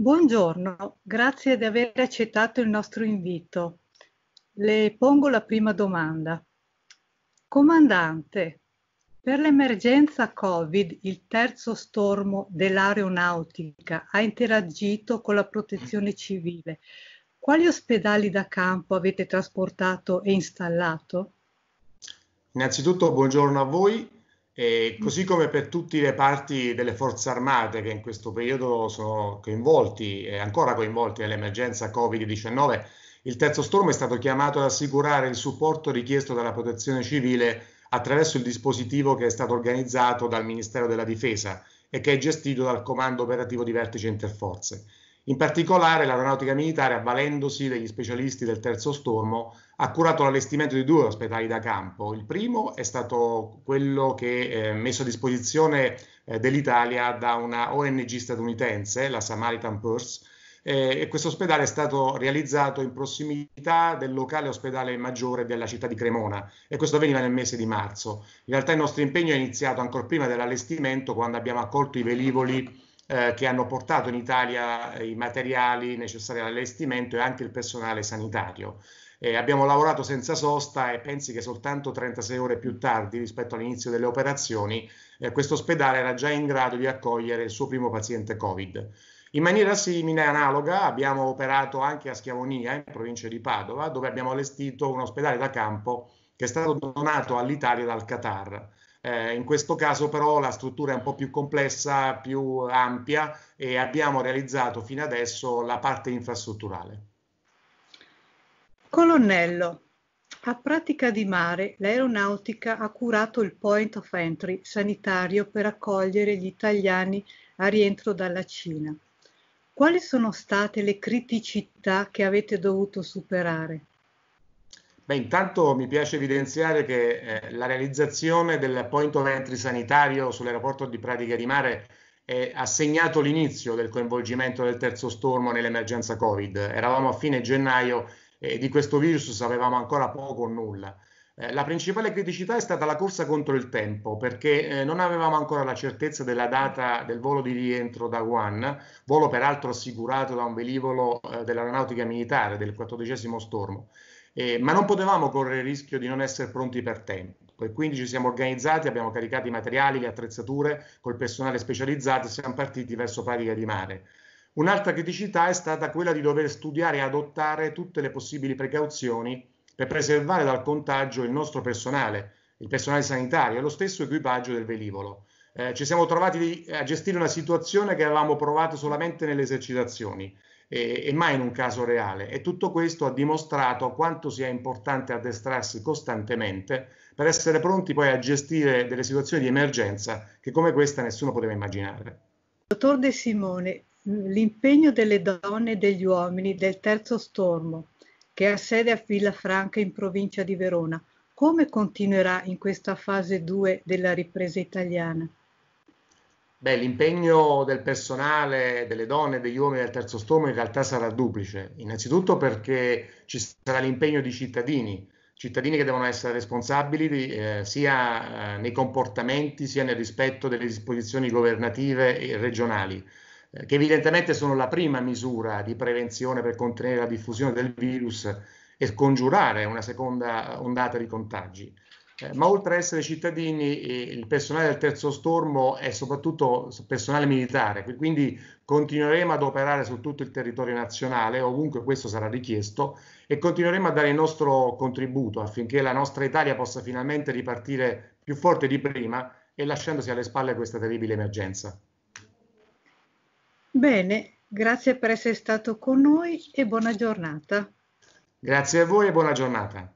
Buongiorno, grazie di aver accettato il nostro invito. Le pongo la prima domanda. Comandante, per l'emergenza Covid, il terzo stormo dell'aeronautica ha interagito con la protezione civile. Quali ospedali da campo avete trasportato e installato? Innanzitutto buongiorno a voi e così come per tutte le parti delle forze armate che in questo periodo sono coinvolti e ancora coinvolti nell'emergenza Covid-19, il terzo stormo è stato chiamato ad assicurare il supporto richiesto dalla protezione civile attraverso il dispositivo che è stato organizzato dal Ministero della Difesa e che è gestito dal Comando Operativo di Vertice Interforze. In particolare l'aeronautica militare, avvalendosi degli specialisti del terzo stormo, ha curato l'allestimento di due ospedali da campo. Il primo è stato quello che è eh, messo a disposizione eh, dell'Italia da una ONG statunitense, la Samaritan Purse, eh, questo ospedale è stato realizzato in prossimità del locale ospedale maggiore della città di Cremona e questo avveniva nel mese di marzo. In realtà il nostro impegno è iniziato ancora prima dell'allestimento quando abbiamo accolto i velivoli eh, che hanno portato in Italia i materiali necessari all'allestimento e anche il personale sanitario. Eh, abbiamo lavorato senza sosta e pensi che soltanto 36 ore più tardi rispetto all'inizio delle operazioni eh, questo ospedale era già in grado di accogliere il suo primo paziente Covid. In maniera simile, analoga, abbiamo operato anche a Schiavonia, in provincia di Padova, dove abbiamo allestito un ospedale da campo che è stato donato all'Italia dal Qatar. Eh, in questo caso però la struttura è un po' più complessa, più ampia e abbiamo realizzato fino adesso la parte infrastrutturale. Colonnello, a pratica di mare l'aeronautica ha curato il point of entry sanitario per accogliere gli italiani a rientro dalla Cina. Quali sono state le criticità che avete dovuto superare? Beh, intanto mi piace evidenziare che eh, la realizzazione del point of entry sanitario sull'aeroporto di Pratica di Mare ha segnato l'inizio del coinvolgimento del terzo stormo nell'emergenza Covid. Eravamo a fine gennaio e di questo virus sapevamo ancora poco o nulla. Eh, la principale criticità è stata la corsa contro il tempo, perché eh, non avevamo ancora la certezza della data del volo di rientro da Wuhan, volo peraltro assicurato da un velivolo eh, dell'aeronautica militare del 14 stormo eh, ma non potevamo correre il rischio di non essere pronti per tempo e quindi ci siamo organizzati, abbiamo caricato i materiali, le attrezzature col personale specializzato e siamo partiti verso Pratica di Mare. Un'altra criticità è stata quella di dover studiare e adottare tutte le possibili precauzioni per preservare dal contagio il nostro personale, il personale sanitario e lo stesso equipaggio del velivolo eh, ci siamo trovati a gestire una situazione che avevamo provato solamente nelle esercitazioni e, e mai in un caso reale. E tutto questo ha dimostrato quanto sia importante addestrarsi costantemente per essere pronti poi a gestire delle situazioni di emergenza che come questa nessuno poteva immaginare. Dottor De Simone, l'impegno delle donne e degli uomini del terzo stormo, che ha sede a Villafranca in provincia di Verona, come continuerà in questa fase 2 della ripresa italiana? Beh, l'impegno del personale, delle donne e degli uomini del terzo stormo in realtà sarà duplice. Innanzitutto perché ci sarà l'impegno di cittadini, cittadini che devono essere responsabili eh, sia eh, nei comportamenti sia nel rispetto delle disposizioni governative e regionali, eh, che evidentemente sono la prima misura di prevenzione per contenere la diffusione del virus e scongiurare una seconda ondata di contagi. Eh, ma oltre a essere cittadini, eh, il personale del terzo stormo è soprattutto personale militare, quindi continueremo ad operare su tutto il territorio nazionale, ovunque questo sarà richiesto, e continueremo a dare il nostro contributo affinché la nostra Italia possa finalmente ripartire più forte di prima e lasciandosi alle spalle questa terribile emergenza. Bene, grazie per essere stato con noi e buona giornata. Grazie a voi e buona giornata.